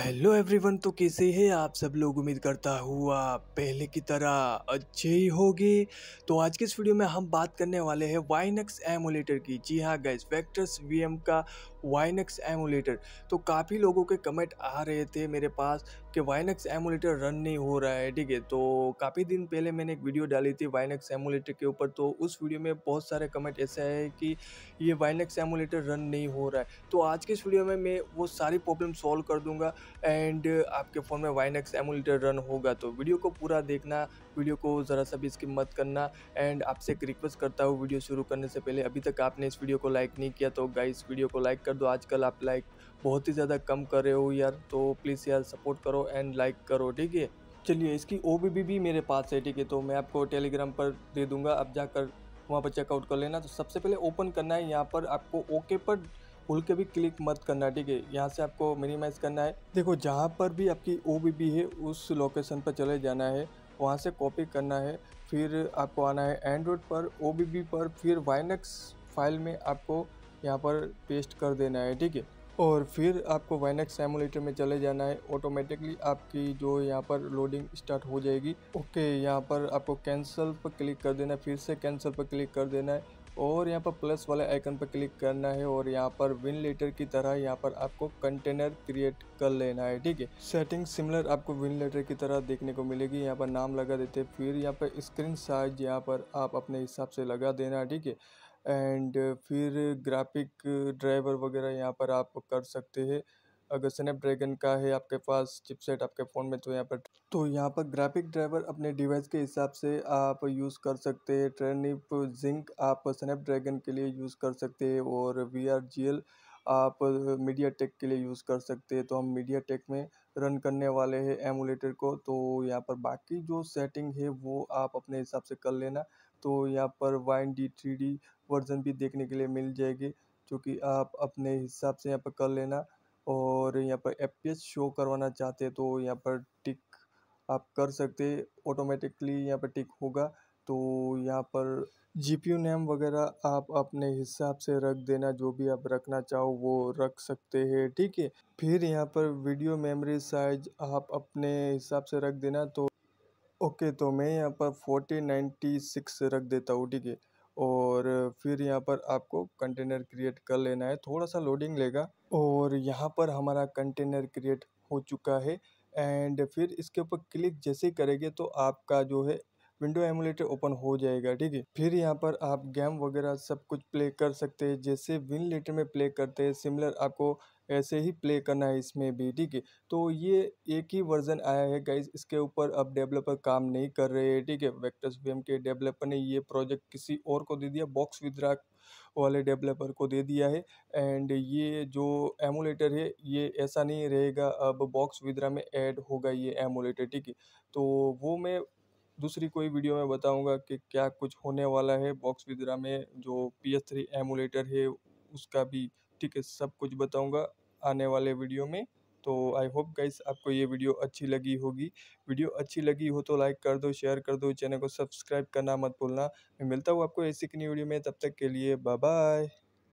hello everyone तो कैसे हैं आप सब लोग उम्मीद करता हुआ पहले की तरह अच्छे ही होगे तो आज के इस वीडियो में हम बात करने वाले हैं वाइनक्स एमुलेटर की जी हाँ गैस वेक्टर्स वीएम का वाइनक्स एमुलेटर तो काफ़ी लोगों के कमेंट आ रहे थे मेरे पास कि वाइनक्स एमुलेटर रन नहीं हो रहा है ठीक है तो काफ़ी दिन पहले मैंने एक वीडियो डाली थी वाइनक्स एमुलेटर के ऊपर तो उस वीडियो में बहुत सारे कमेंट ऐसे है कि ये वाइनक्स एमुलेटर रन नहीं हो रहा है तो आज के इस वीडियो में मैं वो सारी प्रॉब्लम सॉल्व कर दूँगा एंड आपके फ़ोन में वाइन एक्स एमुलेटर रन होगा तो वीडियो को पूरा देखना वीडियो को ज़रा सा भी स्किप मत करना एंड आपसे एक रिक्वेस्ट करता हूँ वीडियो शुरू करने से पहले अभी तक आपने इस वीडियो को लाइक नहीं किया तो गाइस वीडियो को लाइक कर दो आजकल आप लाइक बहुत ही ज़्यादा कम कर रहे हो यार तो प्लीज़ यार सपोर्ट करो एंड लाइक करो ठीक है चलिए इसकी ओ भी मेरे पास है ठीक है तो मैं आपको टेलीग्राम पर दे दूँगा अब जाकर वहाँ पर चेकआउट कर लेना तो सबसे पहले ओपन करना है यहाँ पर आपको ओके पर खोल के भी क्लिक मत करना ठीक है यहाँ से आपको मिनिमाइज़ करना है देखो जहाँ पर भी आपकी ओ है उस लोकेशन पर चले जाना है वहाँ से कॉपी करना है फिर आपको आना है एंड्रॉयड पर ओ पर फिर वाइनक्स फाइल में आपको यहाँ पर पेस्ट कर देना है ठीक है और फिर आपको वाइनक्स सेमुलेटर में चले जाना है ऑटोमेटिकली आपकी जो यहाँ पर लोडिंग स्टार्ट हो जाएगी ओके यहाँ पर आपको कैंसिल पर क्लिक कर देना है फिर से कैंसिल पर क्लिक कर देना है और यहाँ पर प्लस वाले आइकन पर क्लिक करना है और यहाँ पर विन लेटर की तरह यहाँ पर आपको कंटेनर क्रिएट कर लेना है ठीक है सेटिंग सिमिलर आपको विन लेटर की तरह देखने को मिलेगी यहाँ पर नाम लगा देते फिर यहाँ पर स्क्रीन साइज यहाँ पर आप अपने हिसाब से लगा देना ठीक है एंड फिर ग्राफिक ड्राइवर वगैरह यहाँ पर आप कर सकते हैं अगर स्नैपड्रैगन का है आपके पास चिपसेट आपके फ़ोन में तो यहाँ पर तो यहाँ पर ग्राफिक ड्राइवर अपने डिवाइस के हिसाब से आप यूज़ कर सकते हैं ट्रेनिप जिंक आप स्नैपड्रैगन के लिए यूज़ कर सकते हैं और वी आर जी एल आप मीडिया टेक के लिए यूज़ कर सकते हैं तो हम मीडिया टेक में रन करने वाले हैं एमुलेटर को तो यहाँ पर बाकी जो सेटिंग है वो आप अपने हिसाब से कर लेना तो यहाँ पर वाइन डी थ्री डी वर्जन भी देखने के लिए मिल जाएगी जो कि आप अपने हिसाब से यहाँ पर कर लेना और यहाँ पर एफ शो करवाना चाहते हैं तो यहाँ पर टिक आप कर सकते ऑटोमेटिकली यहाँ पर टिक होगा तो यहाँ पर जी पी यू नेम वगैरह आप अपने हिसाब से रख देना जो भी आप रखना चाहो वो रख सकते हैं ठीक है फिर यहाँ पर वीडियो मेमोरी साइज आप अपने हिसाब से रख देना तो ओके तो मैं यहाँ पर फोर्टी नाइन्टी सिक्स रख देता हूँ ठीक है और फिर यहाँ पर आपको कंटेनर क्रिएट कर लेना है थोड़ा सा लोडिंग लेगा और यहाँ पर हमारा कंटेनर क्रिएट हो चुका है एंड फिर इसके ऊपर क्लिक जैसे करेंगे तो आपका जो है विंडो एमुलेटर ओपन हो जाएगा ठीक है फिर यहाँ पर आप गेम वगैरह सब कुछ प्ले कर सकते हैं जैसे विन लेटर में प्ले करते हैं सिमिलर आपको ऐसे ही प्ले करना है इसमें भी ठीक है तो ये एक ही वर्जन आया है गाइज इसके ऊपर अब डेवलपर काम नहीं कर रहे हैं ठीक है वेक्टर्स वेम के डेवलपर ने ये प्रोजेक्ट किसी और को दे दिया बॉक्स विद्रा वाले डेवलपर को दे दिया है एंड ये जो एमुलेटर है ये ऐसा नहीं रहेगा अब बॉक्स विद्रा में ऐड होगा ये एमुलेटर ठीक है तो वो मैं दूसरी कोई वीडियो में बताऊंगा कि क्या कुछ होने वाला है बॉक्स विद्रा में जो पी एस थ्री एमुलेटर है उसका भी ठीक है सब कुछ बताऊँगा आने वाले वीडियो में तो आई होप गाइस आपको ये वीडियो अच्छी लगी होगी वीडियो अच्छी लगी हो तो लाइक कर दो शेयर कर दो चैनल को सब्सक्राइब करना मत भूलना मैं मिलता हूँ आपको ऐसी न्यू वीडियो में तब तक के लिए बाय बाय